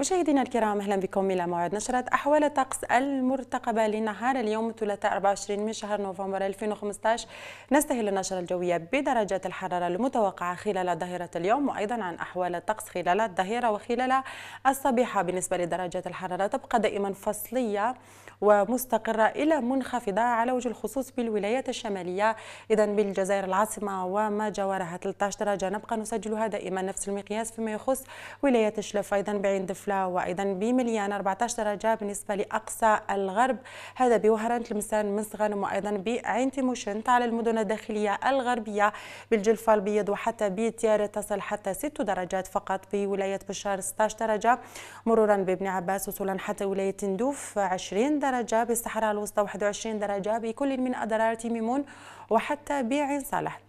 مشاهدينا الكرام اهلا بكم الى موعد نشره احوال الطقس المرتقبه لنهار اليوم الثلاثاء 24 من شهر نوفمبر 2015 نستهل النشره الجويه بدرجات الحراره المتوقعه خلال ظهيره اليوم وايضا عن احوال الطقس خلال الظهيره وخلال الصبيحه بالنسبه لدرجات الحراره تبقى دائما فصليه ومستقره الى منخفضه على وجه الخصوص بالولايات الشماليه اذا بالجزائر العاصمه وما جوارها 13 درجه نبقى نسجلها دائما نفس المقياس فيما يخص ولايه الشلف ايضا بعين دفل الطفلة وأيضا بمليان 14 درجة بالنسبة لأقصى الغرب هذا بوهران تلمسان مسغن وأيضا بعين تيموشنت على المدن الداخلية الغربية بالجلفة البيض وحتى بتيار تصل حتى 6 درجات فقط بولاية بشار 16 درجة مرورا بابن عباس وصولا حتى ولاية تندوف 20 درجة بالصحراء الوسطى 21 درجة بكل من أدرار تيمون وحتى بعين صالح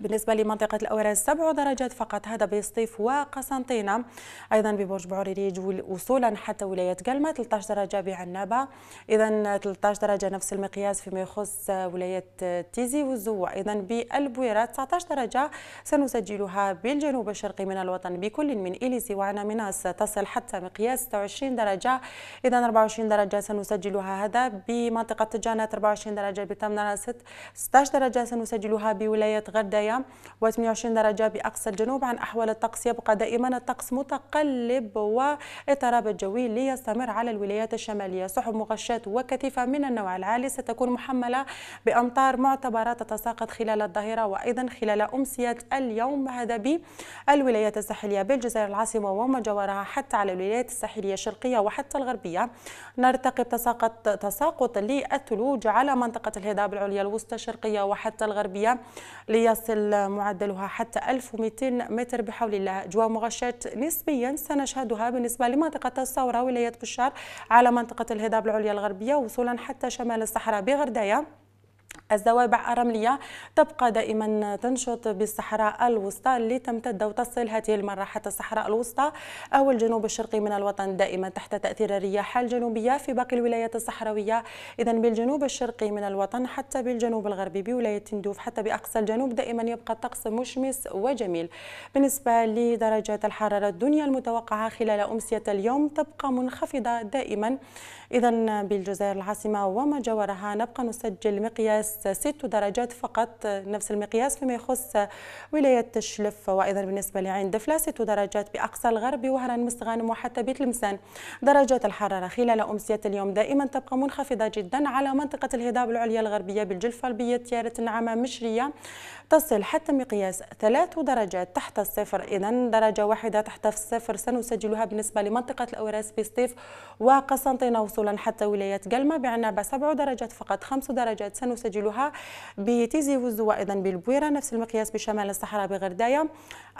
بالنسبة لمنطقة الأوراس سبع درجات فقط هذا بسطيف وقسنطينة أيضا ببرج بعريريج وصولا حتى ولاية قلمة 13 درجة بعنابة إذا 13 درجة نفس المقياس فيما يخص ولاية تيزي والزو أيضا بالبويرة 19 درجة سنسجلها بالجنوب الشرقي من الوطن بكل من إليسي وعنامناس تصل حتى مقياس 26 درجة إذا 24 درجة سنسجلها هذا بمنطقة تجانة 24 درجة بتمنراست 16 درجة سنسجلها بولاية غردا الولاية و28 درجة بأقصى الجنوب عن أحوال الطقس يبقى دائما الطقس متقلب واضطراب الجوي ليستمر على الولايات الشمالية سحب مغشات وكثيفة من النوع العالي ستكون محملة بأمطار معتبرة تتساقط خلال الظهيرة وأيضا خلال أمسية اليوم هذا بالولايات الساحلية بالجزائر العاصمة وما جوارها حتى على الولايات الساحلية الشرقية وحتى الغربية نرتقب تساقط تساقط للثلوج على منطقة الهضاب العليا الوسطى الشرقية وحتى الغربية ليصل تصل معدلها حتى 1200 متر بحول الله جوا مغشات نسبيا سنشهدها بالنسبة لمنطقة الثورة ولاية بشار على منطقة الهضاب العليا الغربية وصولا حتى شمال الصحراء بغردايه الزوابع الرملية تبقى دائما تنشط بالصحراء الوسطى اللي تمتد وتصل هذه المرة حتى الصحراء الوسطى أو الجنوب الشرقي من الوطن دائما تحت تأثير الرياح الجنوبية في باقي الولايات الصحراوية إذا بالجنوب الشرقي من الوطن حتى بالجنوب الغربي بولاية تندوف حتى بأقصى الجنوب دائما يبقى الطقس مشمس وجميل بالنسبة لدرجات الحرارة الدنيا المتوقعة خلال أمسية اليوم تبقى منخفضة دائما إذا بالجزائر العاصمة وما جاورها نبقى نسجل مقياس مقياس ست درجات فقط نفس المقياس فيما يخص ولاية الشلف وأيضا بالنسبة لعين دفلة ست درجات بأقصى الغرب وهران مستغانم وحتى بيت المسان درجات الحرارة خلال أمسية اليوم دائما تبقى منخفضة جدا على منطقة الهضاب العليا الغربية بالجلفة البية تيارة نعمة مشرية تصل حتى مقياس ثلاث درجات تحت الصفر إذا درجة واحدة تحت الصفر سنسجلها بالنسبة لمنطقة الأوراس بيستيف وقسنطينة وصولا حتى ولاية قلمة بعنابة سبع درجات فقط خمس درجات سنسجل كلها بتيزي وزو وايضا بالبويره نفس المقياس بشمال الصحراء بغردايه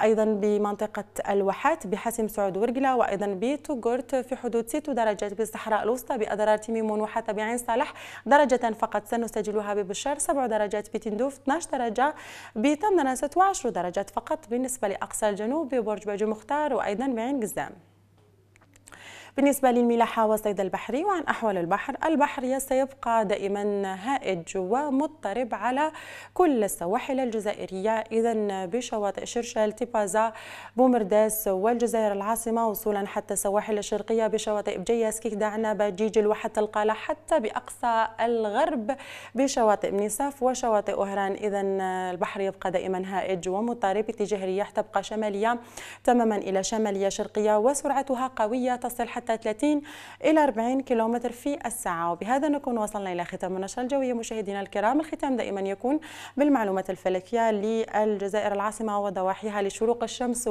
ايضا بمنطقه الواحات بحاسم سعود ورقله وايضا بتوغورت في حدود 6 درجات بالصحراء الوسطى باضرار تيميمون وحتى بعين صالح درجه فقط سنسجلها ببشار 7 درجات بتندوف 12 درجه بتمنى 16 درجات فقط بالنسبه لاقصى الجنوب ببرج باجو مختار وايضا بعين قزام بالنسبة للملاحة والصيد البحري وعن أحوال البحر البحر سيبقى دائما هائج ومضطرب على كل السواحل الجزائرية إذا بشواطئ شرشال تيبازا بومرداس والجزائر العاصمة وصولا حتى السواحل الشرقية بشواطئ بجياس كيك عنابة جيجل وحتى القالة حتى بأقصى الغرب بشواطئ منيساف وشواطئ أهران إذا البحر يبقى دائما هائج ومضطرب اتجاه الرياح تبقى شمالية تماما إلى شمالية شرقية وسرعتها قوية تصل حتى حتى 30 إلى 40 كيلومتر في الساعة وبهذا نكون وصلنا إلى ختام النشرة الجوية مشاهدينا الكرام الختام دائما يكون بالمعلومات الفلكية للجزائر العاصمة وضواحيها لشروق الشمس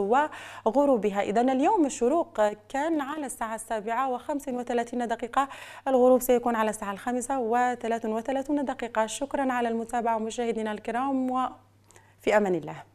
وغروبها إذا اليوم الشروق كان على الساعة السابعة السابعة و35 دقيقة الغروب سيكون على الساعة الخامسة الخامسة و33 دقيقة شكرا على المتابعة مشاهدينا الكرام وفي أمان الله